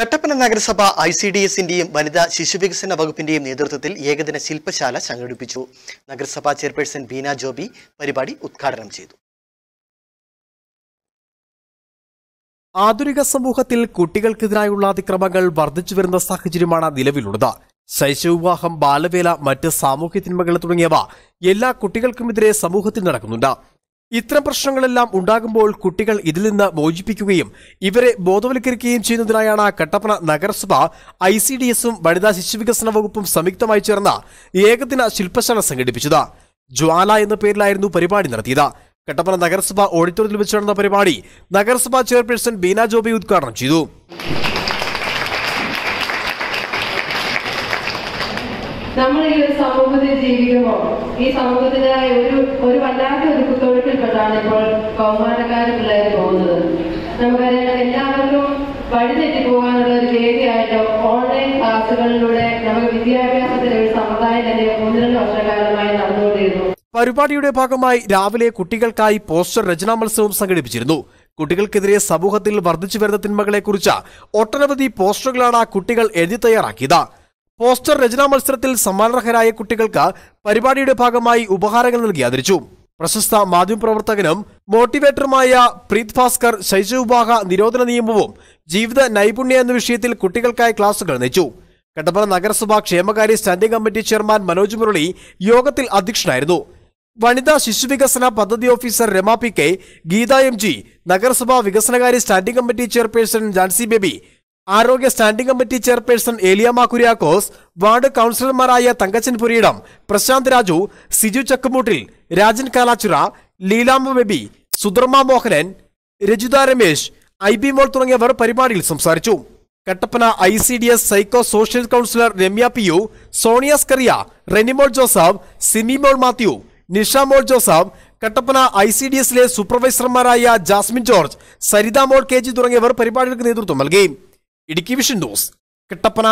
കട്ടപ്പന നഗരസഭ I C D എസിന്റെയും വനിതാ ശിശുവികസന വകുപ്പിന്റെയും നേതൃത്വത്തിൽ ഏകദിന ശില്പശാല സംഘടിപ്പിച്ചു നഗരസഭാ ചെയർപേഴ്സൺ ബീന ജോബി പരിപാടി ഉദ്ഘാടനം ചെയ്തു ആധുനിക സമൂഹത്തിൽ കുട്ടികൾക്കെതിരായുള്ള അതിക്രമങ്ങൾ വർദ്ധിച്ചു വരുന്ന സാഹചര്യമാണ് നിലവിലുള്ളത് ശൈശവവിവാഹം ബാലവേല മറ്റ് സാമൂഹ്യ തിന്മകൾ തുടങ്ങിയവ എല്ലാ കുട്ടികൾക്കുമെതിരെ സമൂഹത്തിൽ നടക്കുന്നുണ്ട് ഇത്തരം പ്രശ്നങ്ങളെല്ലാം ഉണ്ടാകുമ്പോൾ കുട്ടികൾ ഇതിൽ നിന്ന് മോചിപ്പിക്കുകയും ഇവരെ ബോധവൽക്കരിക്കുകയും ചെയ്യുന്നതിനായാണ് കട്ടപ്പന നഗരസഭ ഐ സി ഡി എസും വനിതാ ശിശുവികസന വകുപ്പും സംയുക്തമായി ചേർന്ന ഏകദിന ശില്പശാല സംഘടിപ്പിച്ചത് ജ്വാല എന്ന പേരിലായിരുന്നു പരിപാടി നടത്തിയത് കട്ടപ്പന നഗരസഭ ഓഡിറ്റോറിയത്തിൽ വെച്ച് നടന്ന പരിപാടി നഗരസഭാ ചെയർപേഴ്സൺ ബീന ജോബി ഉദ്ഘാടനം ചെയ്തു നമ്മൾ ഈ ഒരു സമൂഹത്തിൽ ജീവിക്കുമ്പോൾ ഈ സമൂഹത്തിനായി ഒരു ഒരു വല്ലാത്ത ഒരു കുത്തൊഴുക്കിൽപ്പെട്ടാണ് ഇപ്പോൾ കൗമാരക്കാരും പിള്ളേർ പോകുന്നത് നമുക്കറിയാം എല്ലാവർക്കും വഴിതെറ്റി പോകാനുള്ള ഒരു വേദിയായിട്ട് ഓൺലൈൻ ക്ലാസ്സുകളിലൂടെ നമുക്ക് വിദ്യാഭ്യാസത്തിലെ ഒരു സമുദായം തന്നെ ഒന്നിരണ്ട് വർഷകാലമായി നടന്നുകൊണ്ടിരുന്നു പരിപാടിയുടെ ഭാഗമായി രാവിലെ കുട്ടികൾക്കായി പോസ്റ്റർ രചനാ മത്സരവും സംഘടിപ്പിച്ചിരുന്നു കുട്ടികൾക്കെതിരെ സമൂഹത്തിൽ വർദ്ധിച്ചു വരുന്ന തിന്മകളെക്കുറിച്ച് ഒട്ടനവധി പോസ്റ്ററുകളാണ് കുട്ടികൾ എഴുതി തയ്യാറാക്കിയത് പോസ്റ്റർ രചനാ മത്സരത്തിൽ സമ്മാനർഹരായ കുട്ടികൾക്ക് പരിപാടിയുടെ ഭാഗമായി ഉപഹാരങ്ങൾ നൽകി ആദരിച്ചു പ്രശസ്ത മാധ്യമപ്രവർത്തകനും മോട്ടിവേറ്ററുമായ പ്രീത് ഭാസ്കർ ശൈശവിഭാഗ നിരോധന നിയമവും ജീവിത നൈപുണ്യ എന്ന വിഷയത്തിൽ കുട്ടികൾക്കായി ക്ലാസുകൾ നയിച്ചു കട്ടപ്പന നഗരസഭ ക്ഷേമകാര്യ standing committee chairman Manoj Murali യോഗത്തിൽ അധ്യക്ഷനായിരുന്നു വനിതാ ശിശുവികസന പദ്ധതി officer Rama P K Geetha M G നഗരസഭാ വികസനകാര്യ standing committee chairperson Jancy Baby ആരോഗ്യ standing committee chairperson Eliyamma Kuriakose ward കൗൺസിലർമാരായ തങ്കച്ചൻ പുരീടം പ്രശാന്ത് രാജു സിജു ചക്കുമൂട്ടിൽ രാജൻ കാലാച്ചുറ ലീലാമ്മ ബെബി സുധർമ്മ മോഹനൻ രജിത രമേശ് ഐ ബി മോൾ തുടങ്ങിയവർ പരിപാടിയിൽ സംസാരിച്ചു Kattappana I C D S psycho social counsellor Ramya P U Soniya Scaria റെനിമോൾ Joseph Simimol Mathew Mol Joseph Kattappana I C D എസിലെ സൂപ്പർവൈസർമാരായ ജാസ്മിൻ ജോർജ് സരിത മോൾ കെ ജി തുടങ്ങിയവർ പരിപാടികൾക്ക് നേതൃത്വം നൽകി ഇടുക്കി വിഷൻ ന്യൂസ് കിട്ടപ്പന